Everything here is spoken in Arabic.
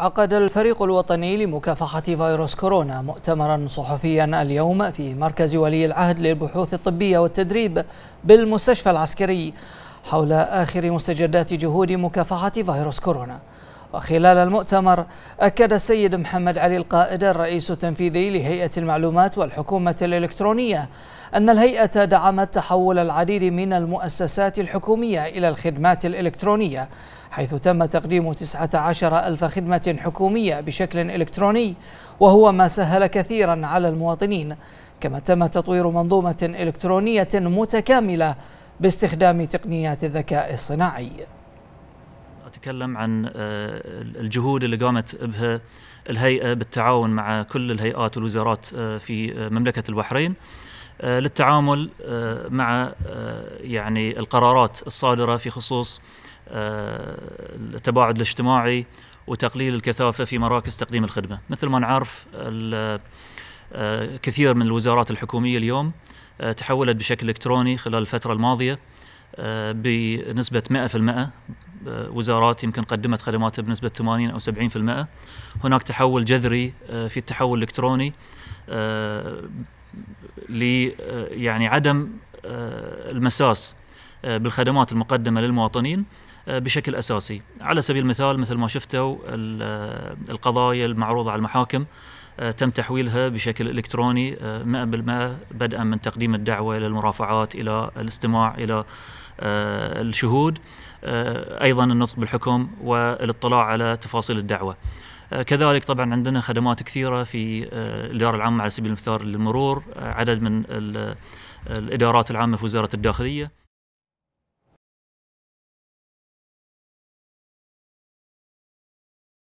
عقد الفريق الوطني لمكافحة فيروس كورونا مؤتمرا صحفيا اليوم في مركز ولي العهد للبحوث الطبية والتدريب بالمستشفى العسكري حول آخر مستجدات جهود مكافحة فيروس كورونا وخلال المؤتمر أكد السيد محمد علي القائد الرئيس التنفيذي لهيئة المعلومات والحكومة الإلكترونية أن الهيئة دعمت تحول العديد من المؤسسات الحكومية إلى الخدمات الإلكترونية حيث تم تقديم 19 ألف خدمة حكومية بشكل إلكتروني وهو ما سهل كثيرا على المواطنين كما تم تطوير منظومة إلكترونية متكاملة باستخدام تقنيات الذكاء الصناعي أتكلم عن آه، الجهود اللي قامت بها الهيئة بالتعاون مع كل الهيئات والوزارات آه، في آه، مملكة البحرين للتعامل مع يعني القرارات الصادرة في خصوص التباعد الاجتماعي وتقليل الكثافة في مراكز تقديم الخدمة مثل ما نعرف كثير من الوزارات الحكومية اليوم تحولت بشكل إلكتروني خلال الفترة الماضية بنسبة 100% آه، وزارات يمكن قدمت خدماتها بنسبه 80 او 70% هناك تحول جذري آه، في التحول الالكتروني آه، ل يعني عدم المساس بالخدمات المقدمه للمواطنين بشكل اساسي على سبيل المثال مثل ما شفتوا القضايا المعروضه على المحاكم آه، تم تحويلها بشكل إلكتروني 100% آه، بدءا من تقديم الدعوة إلى المرافعات إلى الاستماع إلى آه، الشهود أيضا النطق بالحكم والاطلاع على تفاصيل الدعوة كذلك طبعا عندنا خدمات كثيره في الاداره العامه على سبيل المثال للمرور عدد من الادارات العامه في وزاره الداخليه